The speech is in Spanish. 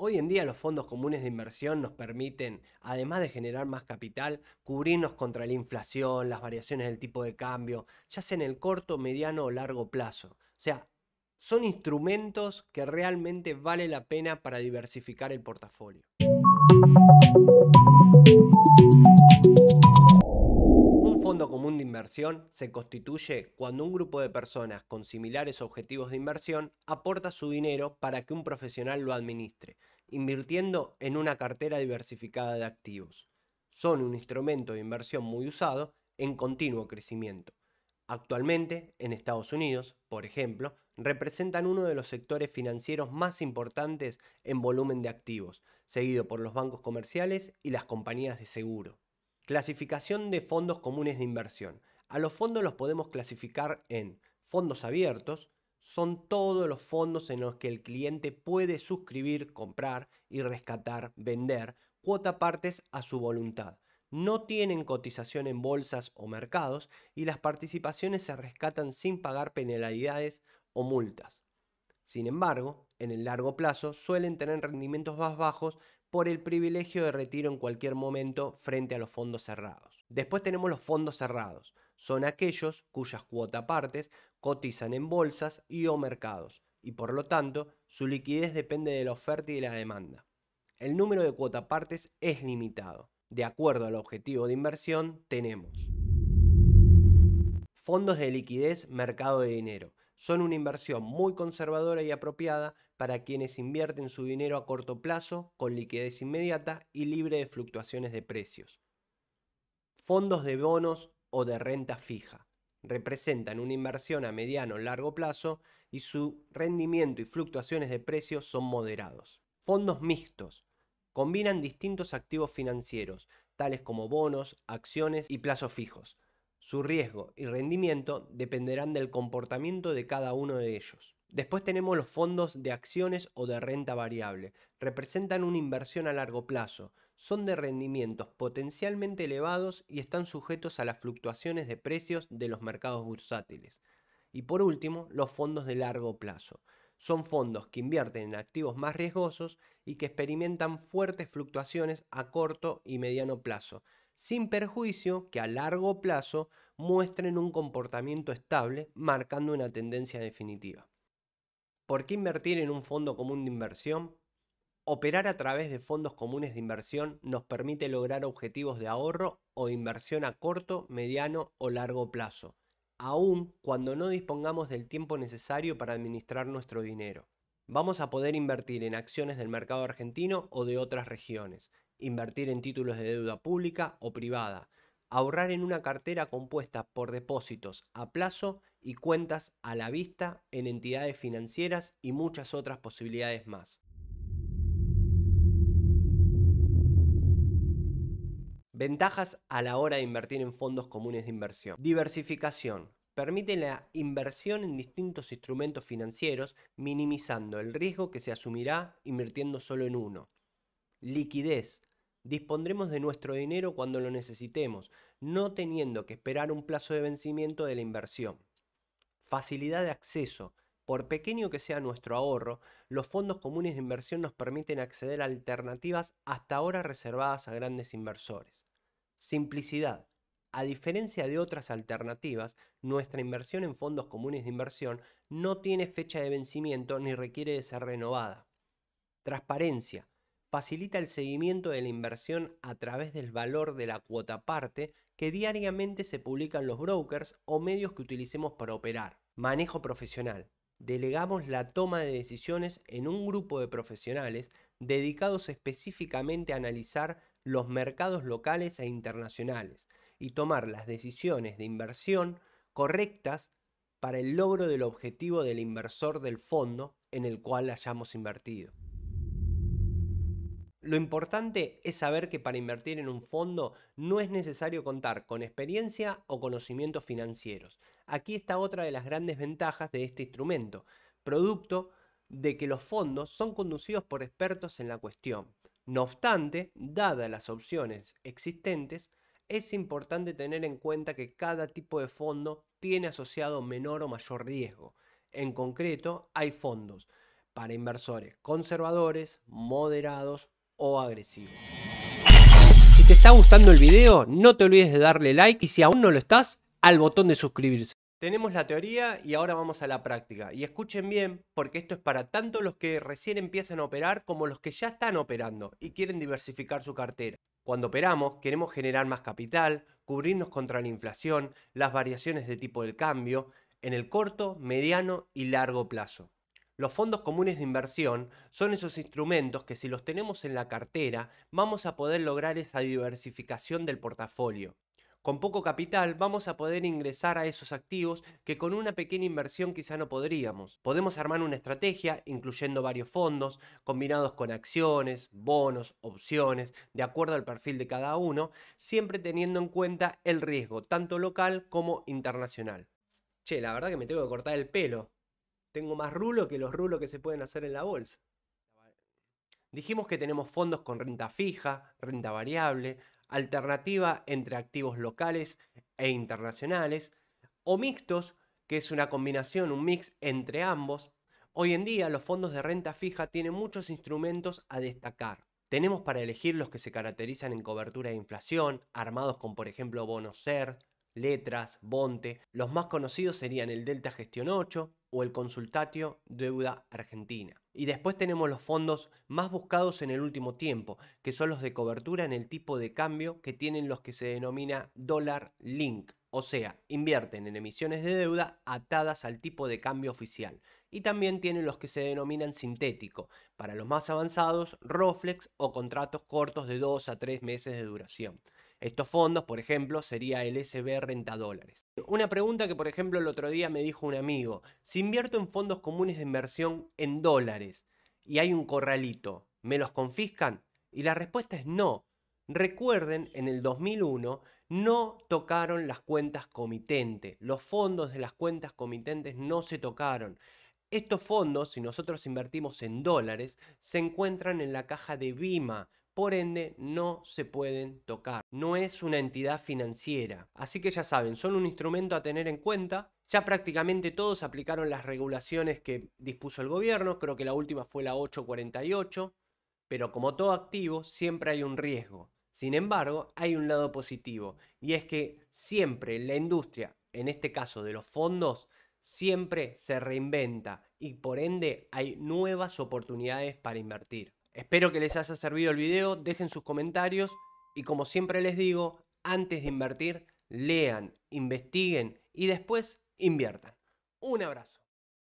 Hoy en día los fondos comunes de inversión nos permiten, además de generar más capital, cubrirnos contra la inflación, las variaciones del tipo de cambio, ya sea en el corto, mediano o largo plazo. O sea, son instrumentos que realmente vale la pena para diversificar el portafolio. Un fondo común de inversión se constituye cuando un grupo de personas con similares objetivos de inversión aporta su dinero para que un profesional lo administre, invirtiendo en una cartera diversificada de activos. Son un instrumento de inversión muy usado en continuo crecimiento. Actualmente, en Estados Unidos, por ejemplo, representan uno de los sectores financieros más importantes en volumen de activos, seguido por los bancos comerciales y las compañías de seguro. Clasificación de fondos comunes de inversión. A los fondos los podemos clasificar en fondos abiertos, son todos los fondos en los que el cliente puede suscribir, comprar y rescatar, vender cuota partes a su voluntad. No tienen cotización en bolsas o mercados y las participaciones se rescatan sin pagar penalidades o multas. Sin embargo, en el largo plazo suelen tener rendimientos más bajos por el privilegio de retiro en cualquier momento frente a los fondos cerrados. Después tenemos los fondos cerrados. Son aquellos cuyas cuota partes cotizan en bolsas y o mercados, y por lo tanto su liquidez depende de la oferta y de la demanda. El número de cuotapartes es limitado. De acuerdo al objetivo de inversión, tenemos fondos de liquidez mercado de dinero. Son una inversión muy conservadora y apropiada para quienes invierten su dinero a corto plazo, con liquidez inmediata y libre de fluctuaciones de precios. Fondos de bonos o de renta fija representan una inversión a mediano o largo plazo y su rendimiento y fluctuaciones de precios son moderados. Fondos mixtos. Combinan distintos activos financieros, tales como bonos, acciones y plazos fijos. Su riesgo y rendimiento dependerán del comportamiento de cada uno de ellos. Después tenemos los fondos de acciones o de renta variable. Representan una inversión a largo plazo. Son de rendimientos potencialmente elevados y están sujetos a las fluctuaciones de precios de los mercados bursátiles. Y por último, los fondos de largo plazo. Son fondos que invierten en activos más riesgosos y que experimentan fuertes fluctuaciones a corto y mediano plazo, sin perjuicio que a largo plazo muestren un comportamiento estable, marcando una tendencia definitiva. ¿Por qué invertir en un fondo común de inversión? Operar a través de fondos comunes de inversión nos permite lograr objetivos de ahorro o inversión a corto, mediano o largo plazo, aun cuando no dispongamos del tiempo necesario para administrar nuestro dinero. Vamos a poder invertir en acciones del mercado argentino o de otras regiones, invertir en títulos de deuda pública o privada, ahorrar en una cartera compuesta por depósitos a plazo y cuentas a la vista en entidades financieras y muchas otras posibilidades más. Ventajas a la hora de invertir en fondos comunes de inversión. Diversificación. Permite la inversión en distintos instrumentos financieros, minimizando el riesgo que se asumirá invirtiendo solo en uno. Liquidez dispondremos de nuestro dinero cuando lo necesitemos, no teniendo que esperar un plazo de vencimiento de la inversión. Facilidad de acceso. Por pequeño que sea nuestro ahorro, los fondos comunes de inversión nos permiten acceder a alternativas hasta ahora reservadas a grandes inversores. Simplicidad. A diferencia de otras alternativas, nuestra inversión en fondos comunes de inversión no tiene fecha de vencimiento ni requiere de ser renovada. Transparencia facilita el seguimiento de la inversión a través del valor de la cuota parte que diariamente se publican los brokers o medios que utilicemos para operar. Manejo profesional. Delegamos la toma de decisiones en un grupo de profesionales dedicados específicamente a analizar los mercados locales e internacionales y tomar las decisiones de inversión correctas para el logro del objetivo del inversor del fondo en el cual hayamos invertido. Lo importante es saber que para invertir en un fondo no es necesario contar con experiencia o conocimientos financieros. Aquí está otra de las grandes ventajas de este instrumento, producto de que los fondos son conducidos por expertos en la cuestión. No obstante, dadas las opciones existentes, es importante tener en cuenta que cada tipo de fondo tiene asociado menor o mayor riesgo. En concreto, hay fondos para inversores conservadores, moderados, agresivo. Si te está gustando el video, no te olvides de darle like y si aún no lo estás, al botón de suscribirse. Tenemos la teoría y ahora vamos a la práctica. Y escuchen bien, porque esto es para tanto los que recién empiezan a operar como los que ya están operando y quieren diversificar su cartera. Cuando operamos, queremos generar más capital, cubrirnos contra la inflación, las variaciones de tipo de cambio, en el corto, mediano y largo plazo. Los fondos comunes de inversión son esos instrumentos que si los tenemos en la cartera vamos a poder lograr esa diversificación del portafolio. Con poco capital vamos a poder ingresar a esos activos que con una pequeña inversión quizá no podríamos. Podemos armar una estrategia incluyendo varios fondos combinados con acciones, bonos, opciones, de acuerdo al perfil de cada uno, siempre teniendo en cuenta el riesgo tanto local como internacional. Che, la verdad que me tengo que cortar el pelo tengo más rulo que los rulos que se pueden hacer en la bolsa. Dijimos que tenemos fondos con renta fija, renta variable, alternativa entre activos locales e internacionales, o mixtos, que es una combinación, un mix entre ambos. Hoy en día los fondos de renta fija tienen muchos instrumentos a destacar. Tenemos para elegir los que se caracterizan en cobertura de inflación, armados con por ejemplo bonos SER, Letras, Bonte. Los más conocidos serían el Delta Gestión 8 o el Consultatio Deuda Argentina. Y después tenemos los fondos más buscados en el último tiempo, que son los de cobertura en el tipo de cambio que tienen los que se denomina dólar link, o sea, invierten en emisiones de deuda atadas al tipo de cambio oficial. Y también tienen los que se denominan sintético, para los más avanzados, Roflex o contratos cortos de 2 a 3 meses de duración. Estos fondos, por ejemplo, sería el SB Renta Dólares. Una pregunta que, por ejemplo, el otro día me dijo un amigo, si invierto en fondos comunes de inversión en dólares y hay un corralito, ¿me los confiscan? Y la respuesta es no. Recuerden, en el 2001 no tocaron las cuentas comitentes, los fondos de las cuentas comitentes no se tocaron. Estos fondos, si nosotros invertimos en dólares, se encuentran en la caja de Bima, por ende no se pueden tocar. No es una entidad financiera. Así que ya saben, son un instrumento a tener en cuenta. Ya prácticamente todos aplicaron las regulaciones que dispuso el gobierno, creo que la última fue la 848, pero como todo activo siempre hay un riesgo. Sin embargo, hay un lado positivo y es que siempre la industria, en este caso de los fondos, siempre se reinventa y por ende hay nuevas oportunidades para invertir. Espero que les haya servido el video, dejen sus comentarios y como siempre les digo, antes de invertir, lean, investiguen y después inviertan. Un abrazo.